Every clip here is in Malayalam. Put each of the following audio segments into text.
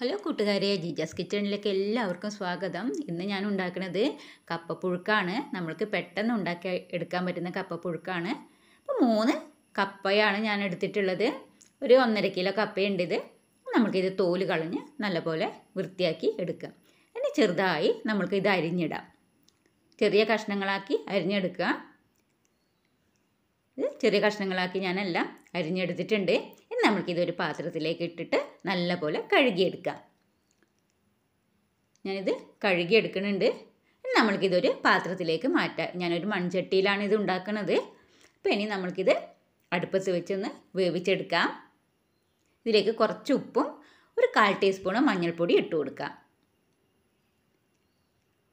ഹലോ കൂട്ടുകാരെ ജിജസ് കിച്ചണിലേക്ക് എല്ലാവർക്കും സ്വാഗതം ഇന്ന് ഞാൻ ഉണ്ടാക്കുന്നത് കപ്പപ്പുഴുക്കാണ് നമ്മൾക്ക് പെട്ടെന്ന് ഉണ്ടാക്കി എടുക്കാൻ പറ്റുന്ന കപ്പപ്പുഴുക്കാണ് അപ്പോൾ മൂന്ന് കപ്പയാണ് ഞാൻ എടുത്തിട്ടുള്ളത് ഒരു ഒന്നര കിലോ കപ്പയുണ്ട് ഇത് നമുക്കിത് തോല് കളഞ്ഞ് നല്ലപോലെ വൃത്തിയാക്കി എടുക്കാം എന്നിട്ട് ചെറുതായി നമുക്ക് ഇത് അരിഞ്ഞിടാം ചെറിയ കഷ്ണങ്ങളാക്കി അരിഞ്ഞെടുക്കുക ചെറിയ കഷ്ണങ്ങളാക്കി ഞാനെല്ലാം അരിഞ്ഞെടുത്തിട്ടുണ്ട് ഇനി ഇതൊരു പാത്രത്തിലേക്ക് ഇട്ടിട്ട് നല്ലപോലെ കഴുകിയെടുക്കാം ഞാനിത് കഴുകിയെടുക്കുന്നുണ്ട് നമ്മൾക്കിതൊരു പാത്രത്തിലേക്ക് മാറ്റാം ഞാനൊരു മൺചട്ടിയിലാണ് ഇത് ഉണ്ടാക്കുന്നത് അപ്പോൾ ഇനി നമ്മൾക്കിത് അടുപ്പത്ത് വെച്ചൊന്ന് വേവിച്ചെടുക്കാം ഇതിലേക്ക് കുറച്ച് ഉപ്പും ഒരു കാൽ ടീസ്പൂണ് മഞ്ഞൾപ്പൊടി ഇട്ട് കൊടുക്കാം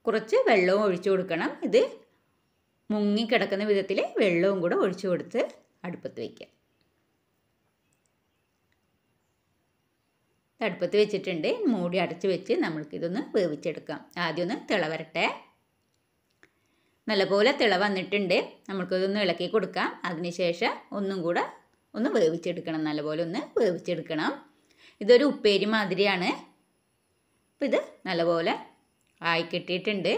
കുറച്ച് വെള്ളവും ഒഴിച്ചു കൊടുക്കണം ഇത് മുങ്ങിക്കിടക്കുന്ന വിധത്തിൽ വെള്ളവും കൂടെ ഒഴിച്ചു കൊടുത്ത് അടുപ്പത്ത് വയ്ക്കുക അടുപ്പത്ത് വെച്ചിട്ടുണ്ട് മൂടി അടച്ച് വെച്ച് നമ്മൾക്കിതൊന്ന് വേവിച്ചെടുക്കാം ആദ്യം ഒന്ന് തിള വരട്ടെ നല്ലപോലെ തിള വന്നിട്ടുണ്ട് നമ്മൾക്കിതൊന്ന് ഇളക്കി കൊടുക്കാം അതിനുശേഷം ഒന്നും കൂടെ ഒന്ന് വേവിച്ചെടുക്കണം നല്ലപോലെ ഒന്ന് വേവിച്ചെടുക്കണം ഇതൊരു ഉപ്പേരി മാതിരിയാണ് അപ്പം ഇത് നല്ലപോലെ ആയി കിട്ടിയിട്ടുണ്ട്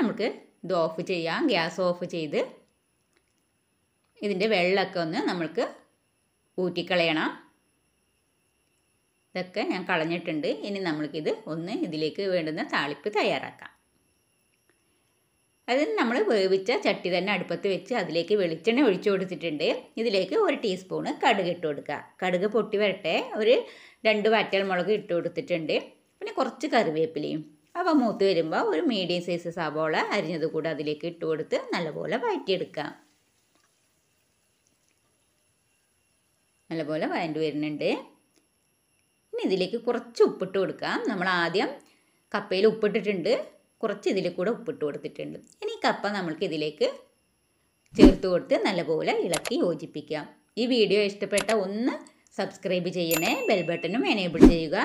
നമുക്ക് ഇത് ഓഫ് ചെയ്യാം ഗ്യാസ് ഓഫ് ചെയ്ത് ഇതിൻ്റെ വെള്ളമൊക്കെ ഒന്ന് നമ്മൾക്ക് ഊറ്റിക്കളയണം ഇതൊക്കെ ഞാൻ കളഞ്ഞിട്ടുണ്ട് ഇനി നമ്മൾക്കിത് ഒന്ന് ഇതിലേക്ക് വേണ്ടുന്ന താളിപ്പ് തയ്യാറാക്കാം അതിന് നമ്മൾ വേവിച്ച ചട്ടി തന്നെ അടുപ്പത്ത് വെച്ച് അതിലേക്ക് വെളിച്ചെണ്ണ ഒഴിച്ചു കൊടുത്തിട്ടുണ്ട് ഇതിലേക്ക് ഒരു ടീസ്പൂണ് കടുക് ഇട്ട് കൊടുക്കുക കടുക് പൊട്ടി വരട്ടെ ഒരു രണ്ട് വാറ്റൽ മുളക് ഇട്ട് കൊടുത്തിട്ടുണ്ട് പിന്നെ കുറച്ച് കറിവേപ്പിലയും അപ്പോൾ മൂത്ത് വരുമ്പോൾ ഒരു മീഡിയം സൈസ് സവോള അരിഞ്ഞത് കൂടെ അതിലേക്ക് ഇട്ട് കൊടുത്ത് നല്ലപോലെ വഴറ്റിയെടുക്കാം നല്ലപോലെ വഴണ്ടി വരുന്നുണ്ട് ഇനി ഇതിലേക്ക് കുറച്ച് ഉപ്പിട്ട് കൊടുക്കാം നമ്മൾ ആദ്യം കപ്പയിൽ ഉപ്പിട്ടിട്ടുണ്ട് കുറച്ച് ഇതിൽ കൂടെ ഉപ്പിട്ട് കൊടുത്തിട്ടുണ്ട് ഇനി കപ്പ നമ്മൾക്ക് ഇതിലേക്ക് ചേർത്ത് കൊടുത്ത് നല്ലപോലെ ഇളക്കി യോജിപ്പിക്കാം ഈ വീഡിയോ ഇഷ്ടപ്പെട്ട ഒന്ന് സബ്സ്ക്രൈബ് ചെയ്യണേ ബെൽ ബട്ടണും എനേബിൾ ചെയ്യുക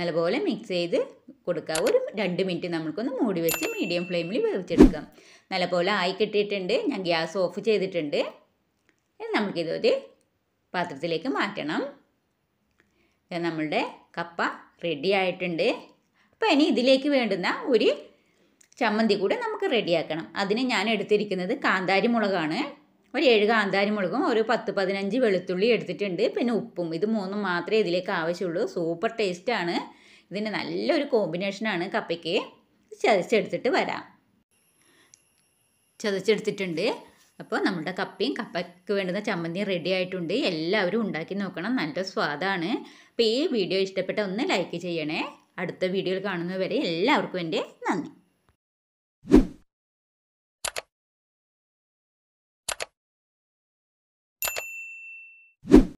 നല്ലപോലെ മിക്സ് ചെയ്ത് കൊടുക്കുക ഒരു രണ്ട് മിനിറ്റ് നമുക്കൊന്ന് മൂടി വെച്ച് മീഡിയം ഫ്ലെയിമിൽ വേവിച്ചെടുക്കാം നല്ലപോലെ ആയി കിട്ടിയിട്ടുണ്ട് ഞാൻ ഗ്യാസ് ഓഫ് ചെയ്തിട്ടുണ്ട് നമുക്കിതൊരു പാത്രത്തിലേക്ക് മാറ്റണം നമ്മളുടെ കപ്പ റെഡി ആയിട്ടുണ്ട് അപ്പോൾ ഇനി ഇതിലേക്ക് വേണ്ടുന്ന ഒരു ചമ്മന്തി കൂടെ നമുക്ക് റെഡിയാക്കണം അതിന് ഞാൻ എടുത്തിരിക്കുന്നത് കാന്താരി മുളകാണ് ഒരു ഏഴ് മുളകും ഒരു പത്ത് പതിനഞ്ച് വെളുത്തുള്ളി എടുത്തിട്ടുണ്ട് പിന്നെ ഉപ്പും ഇത് മൂന്നും മാത്രമേ ഇതിലേക്ക് ആവശ്യമുള്ളൂ സൂപ്പർ ടേസ്റ്റാണ് ഇതിൻ്റെ നല്ലൊരു കോമ്പിനേഷനാണ് കപ്പയ്ക്ക് ചതച്ചെടുത്തിട്ട് വരാം ചതച്ചെടുത്തിട്ടുണ്ട് അപ്പോൾ നമ്മുടെ കപ്പയും കപ്പയ്ക്ക് വേണ്ടുന്ന ചമ്മന്തിയും റെഡി ആയിട്ടുണ്ട് എല്ലാവരും ഉണ്ടാക്കി നോക്കണം നല്ല സ്വാദാണ് അപ്പോൾ ഈ വീഡിയോ ഇഷ്ടപ്പെട്ട ഒന്ന് ലൈക്ക് ചെയ്യണേ അടുത്ത വീഡിയോയിൽ കാണുന്നവരെ എല്ലാവർക്കും എൻ്റെ നന്ദി